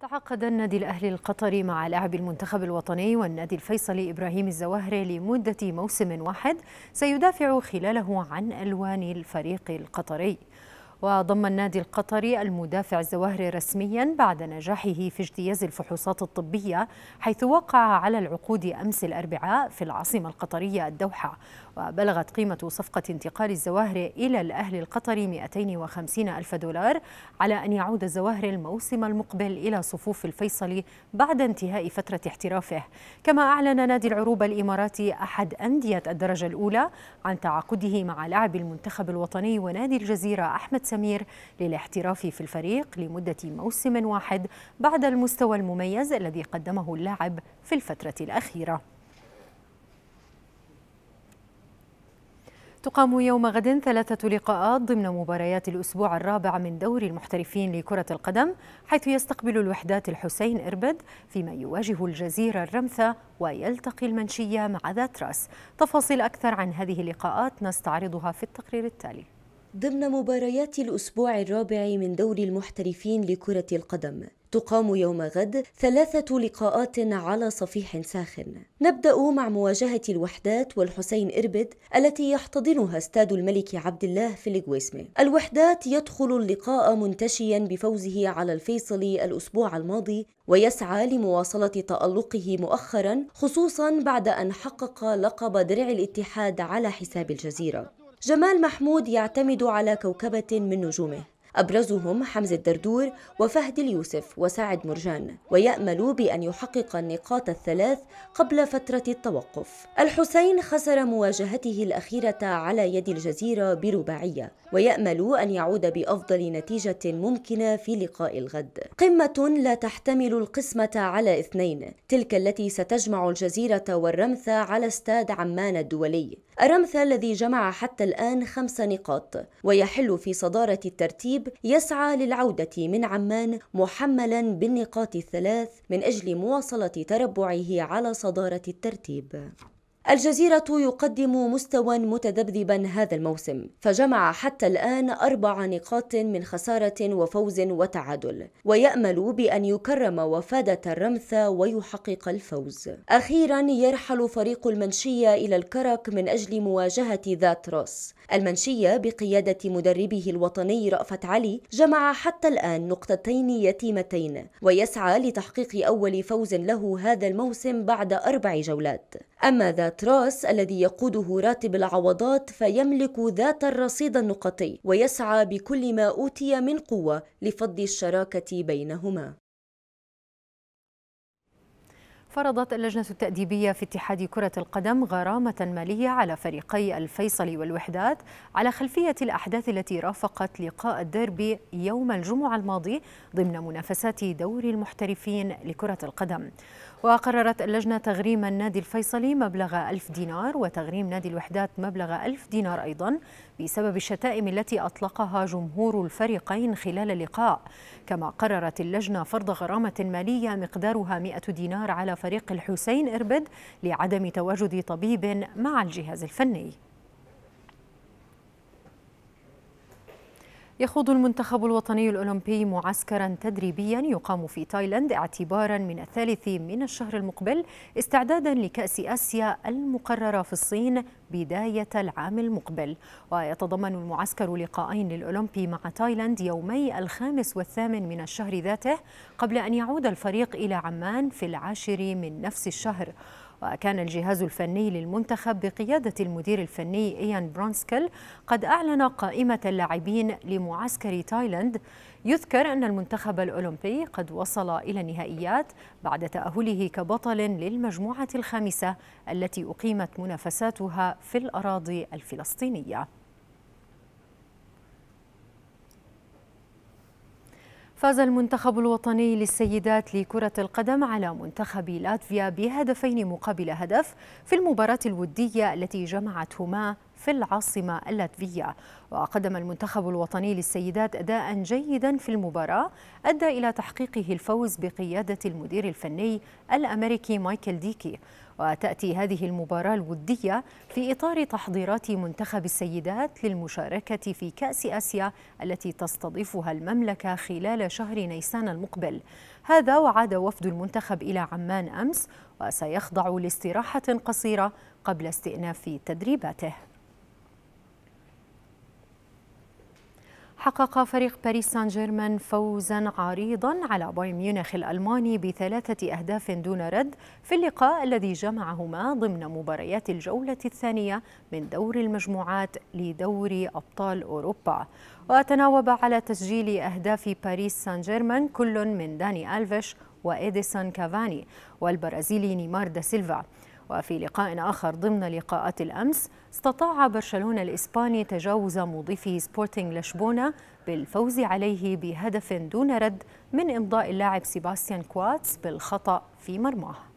تعاقد النادي الأهلي القطري مع لاعب المنتخب الوطني والنادي الفيصلي إبراهيم الزواهري لمدة موسم واحد سيدافع خلاله عن ألوان الفريق القطري وضم النادي القطري المدافع الزواهري رسميا بعد نجاحه في اجتياز الفحوصات الطبية حيث وقع على العقود أمس الأربعاء في العاصمة القطرية الدوحة وبلغت قيمة صفقة انتقال الزواهري إلى الأهل القطري 250 ألف دولار على أن يعود الزواهري الموسم المقبل إلى صفوف الفيصلي بعد انتهاء فترة احترافه كما أعلن نادي العروبة الإماراتي أحد أندية الدرجة الأولى عن تعاقده مع لاعب المنتخب الوطني ونادي الجزيرة أحمد سمير للاحتراف في الفريق لمدة موسم واحد بعد المستوى المميز الذي قدمه اللاعب في الفترة الأخيرة تقام يوم غد ثلاثة لقاءات ضمن مباريات الأسبوع الرابع من دوري المحترفين لكرة القدم حيث يستقبل الوحدات الحسين إربد فيما يواجه الجزيرة الرمثة ويلتقي المنشية مع ذات راس تفاصيل أكثر عن هذه اللقاءات نستعرضها في التقرير التالي ضمن مباريات الأسبوع الرابع من دوري المحترفين لكرة القدم تقام يوم غد ثلاثة لقاءات على صفيح ساخن نبدأ مع مواجهة الوحدات والحسين إربد التي يحتضنها استاد الملك عبد الله في الجويسمة الوحدات يدخل اللقاء منتشيا بفوزه على الفيصل الأسبوع الماضي ويسعى لمواصلة تألقه مؤخرا خصوصا بعد أن حقق لقب درع الاتحاد على حساب الجزيرة جمال محمود يعتمد على كوكبة من نجومه أبرزهم حمزة الدردور وفهد اليوسف وسعد مرجان ويأمل بأن يحقق النقاط الثلاث قبل فترة التوقف الحسين خسر مواجهته الأخيرة على يد الجزيرة برباعية ويأمل أن يعود بأفضل نتيجة ممكنة في لقاء الغد قمة لا تحتمل القسمة على اثنين تلك التي ستجمع الجزيرة والرمث على استاد عمان الدولي أرمثا الذي جمع حتى الآن خمس نقاط ويحل في صدارة الترتيب يسعى للعودة من عمان محملا بالنقاط الثلاث من أجل مواصلة تربعه على صدارة الترتيب الجزيرة يقدم مستوى متذبذبا هذا الموسم فجمع حتى الآن أربع نقاط من خسارة وفوز وتعادل ويأمل بأن يكرم وفادة الرمثة ويحقق الفوز أخيرا يرحل فريق المنشية إلى الكرك من أجل مواجهة ذات روس المنشية بقيادة مدربه الوطني رأفت علي جمع حتى الآن نقطتين يتيمتين ويسعى لتحقيق أول فوز له هذا الموسم بعد أربع جولات أما ذات الأتراس الذي يقوده راتب العوضات فيملك ذات الرصيد النقطي ويسعى بكل ما أوتي من قوة لفض الشراكة بينهما فرضت اللجنة التأديبية في اتحاد كرة القدم غرامة مالية على فريقي الفيصلي والوحدات على خلفية الأحداث التي رافقت لقاء الديربي يوم الجمعة الماضي ضمن منافسات دوري المحترفين لكرة القدم وقررت اللجنة تغريم النادي الفيصلي مبلغ ألف دينار وتغريم نادي الوحدات مبلغ ألف دينار أيضا بسبب الشتائم التي أطلقها جمهور الفريقين خلال اللقاء كما قررت اللجنة فرض غرامة مالية مقدارها 100 دينار على فريق فريق الحسين إربد لعدم تواجد طبيب مع الجهاز الفني يخوض المنتخب الوطني الأولمبي معسكرا تدريبيا يقام في تايلاند اعتبارا من الثالث من الشهر المقبل استعدادا لكأس آسيا المقررة في الصين بداية العام المقبل ويتضمن المعسكر لقاءين للأولمبي مع تايلاند يومي الخامس والثامن من الشهر ذاته قبل أن يعود الفريق إلى عمان في العاشر من نفس الشهر وكان الجهاز الفني للمنتخب بقيادة المدير الفني إيان برونسكل قد أعلن قائمة اللاعبين لمعسكر تايلاند يذكر أن المنتخب الأولمبي قد وصل إلى النهائيات بعد تأهله كبطل للمجموعة الخامسة التي أقيمت منافساتها في الأراضي الفلسطينية فاز المنتخب الوطني للسيدات لكرة القدم على منتخب لاتفيا بهدفين مقابل هدف في المباراة الودية التي جمعتهما في العاصمة اللاتفية وقدم المنتخب الوطني للسيدات أداء جيدا في المباراة أدى إلى تحقيقه الفوز بقيادة المدير الفني الأمريكي مايكل ديكي وتأتي هذه المباراة الودية في إطار تحضيرات منتخب السيدات للمشاركة في كأس آسيا التي تستضيفها المملكة خلال شهر نيسان المقبل هذا وعاد وفد المنتخب إلى عمان أمس وسيخضع لاستراحة قصيرة قبل استئناف تدريباته حقق فريق باريس سان جيرمان فوزا عريضا على بايرن ميونخ الألماني بثلاثة أهداف دون رد في اللقاء الذي جمعهما ضمن مباريات الجولة الثانية من دور المجموعات لدوري أبطال أوروبا وتناوب على تسجيل أهداف باريس سان جيرمان كل من داني ألفيش وإديسون كافاني والبرازيلي نيمار دا سيلفا وفي لقاء آخر ضمن لقاءات الأمس استطاع برشلونة الإسباني تجاوز مضيفه سبورتينغ لشبونة بالفوز عليه بهدف دون رد من إمضاء اللاعب سيباستيان كواتس بالخطأ في مرماه